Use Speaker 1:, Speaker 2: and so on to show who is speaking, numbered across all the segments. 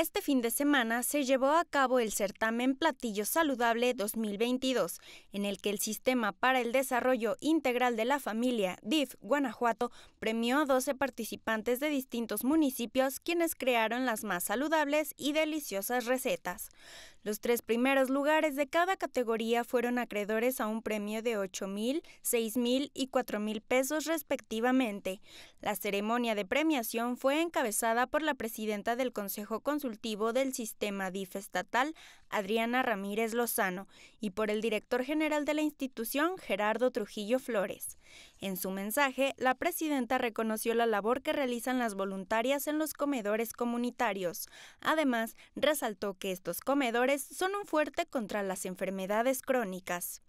Speaker 1: Este fin de semana se llevó a cabo el certamen Platillo Saludable 2022, en el que el Sistema para el Desarrollo Integral de la Familia, DIF Guanajuato, premió a 12 participantes de distintos municipios quienes crearon las más saludables y deliciosas recetas. Los tres primeros lugares de cada categoría fueron acreedores a un premio de 8 mil, 6 mil y 4 mil pesos respectivamente. La ceremonia de premiación fue encabezada por la presidenta del Consejo Consultivo del sistema DIF estatal, Adriana Ramírez Lozano, y por el director general de la institución, Gerardo Trujillo Flores. En su mensaje, la presidenta reconoció la labor que realizan las voluntarias en los comedores comunitarios. Además, resaltó que estos comedores son un fuerte contra las enfermedades crónicas.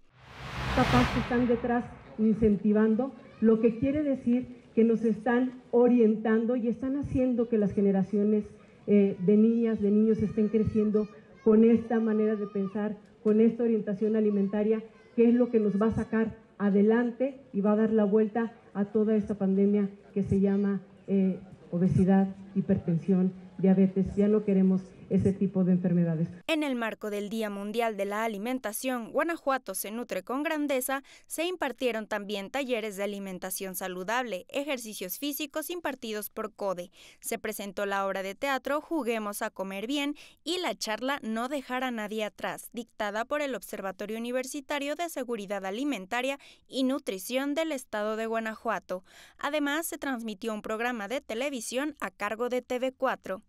Speaker 2: Papás están detrás incentivando, lo que quiere decir que nos están orientando y están haciendo que las generaciones eh, de niñas, de niños estén creciendo con esta manera de pensar, con esta orientación alimentaria, que es lo que nos va a sacar adelante y va a dar la vuelta a toda esta pandemia que se llama eh, obesidad, hipertensión, diabetes. Ya no queremos ese tipo de enfermedades.
Speaker 1: En el marco del Día Mundial de la Alimentación, Guanajuato se nutre con grandeza, se impartieron también talleres de alimentación saludable, ejercicios físicos impartidos por CODE. Se presentó la obra de teatro Juguemos a comer bien y la charla No dejar a nadie atrás, dictada por el Observatorio Universitario de Seguridad Alimentaria y Nutrición del Estado de Guanajuato. Además, se transmitió un programa de televisión a cargo de TV4.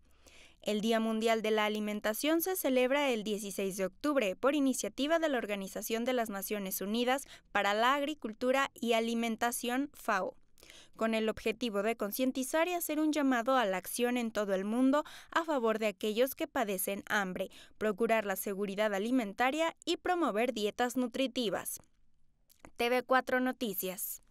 Speaker 1: El Día Mundial de la Alimentación se celebra el 16 de octubre por iniciativa de la Organización de las Naciones Unidas para la Agricultura y Alimentación FAO con el objetivo de concientizar y hacer un llamado a la acción en todo el mundo a favor de aquellos que padecen hambre, procurar la seguridad alimentaria y promover dietas nutritivas. TV4 Noticias.